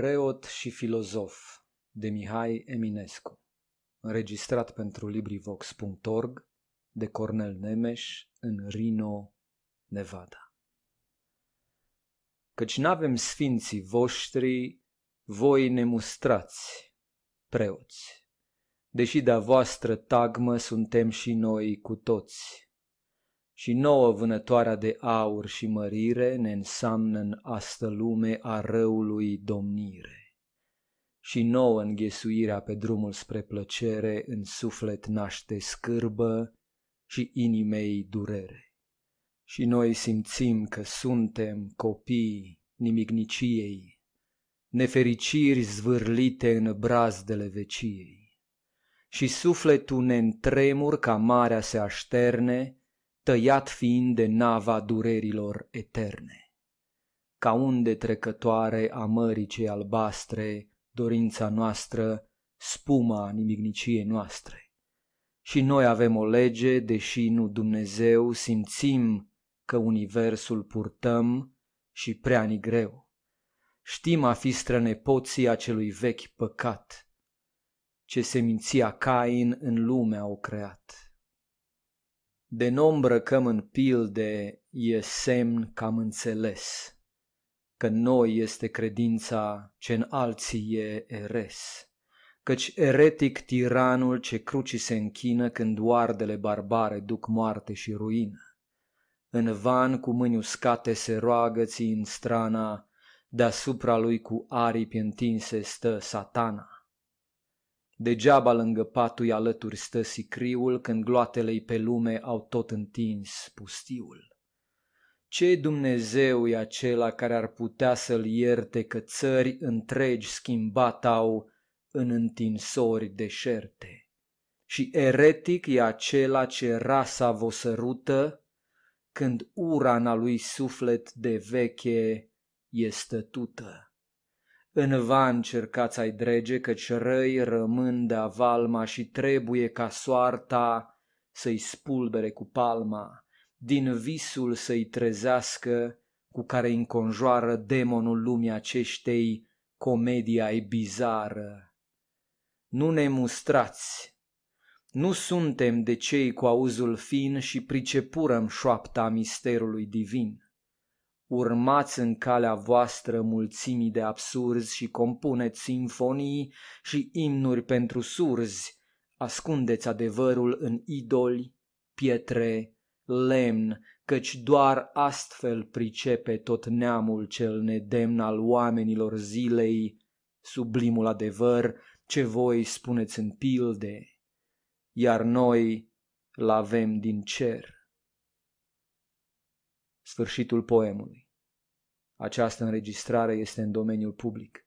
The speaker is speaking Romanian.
Preot și filozof de Mihai Eminescu Înregistrat pentru LibriVox.org de Cornel Nemes în Reno, Nevada Căci n-avem sfinții voștri, voi ne-mu mustrați, preoți, deși de-a voastră tagmă suntem și noi cu toți și nouă vânătoarea de aur și mărire ne înseamnă în astă lume a răului domnire. Și nouă înghesuirea pe drumul spre plăcere în suflet naște scârbă și inimei durere. Și noi simțim că suntem copii nimicniciei, nefericiri zvârlite în brazdele veciei. Și sufletul ne întremur ca marea se așterne, tăiat fiind de nava durerilor eterne. Ca unde trecătoare a mării cei albastre, dorința noastră, spuma nimicniciei noastre. Și noi avem o lege, deși nu Dumnezeu, simțim că universul purtăm și prea ni greu. Știm a fi strănepoții acelui vechi păcat, ce seminția Cain în lumea au creat de nu îmbrăcăm în pilde e semn că am înțeles că în noi este credința ce în alții e eres. Căci eretic tiranul ce crucii se închină când oardele barbare duc moarte și ruină. În van cu mâini uscate se roagă ți în strana, deasupra lui cu aripi întinse stă satana Degeaba lângă patul alături stă sicriul, Când gloatele pe lume au tot întins pustiul. Ce Dumnezeu e acela care ar putea să-l ierte că țări întregi schimbat au în întinsori deșerte? Și eretic e acela ce rasa vă sărută când ura lui suflet de veche este tută. În van cercați ai drege, căci răi rămân de avalma și trebuie ca soarta să-i spulbere cu palma, din visul să-i trezească cu care înconjoară demonul lumii aceștei, comedia e bizară. Nu ne mustrați, nu suntem de cei cu auzul fin și pricepurăm șoapta misterului divin. Urmați în calea voastră mulțimii de absurzi și compuneți simfonii și imnuri pentru surzi. Ascundeți adevărul în idoli, pietre, lemn, căci doar astfel pricepe tot neamul cel nedemn al oamenilor zilei, sublimul adevăr ce voi spuneți în pilde, iar noi l-avem din cer. Sfârșitul poemului. Această înregistrare este în domeniul public.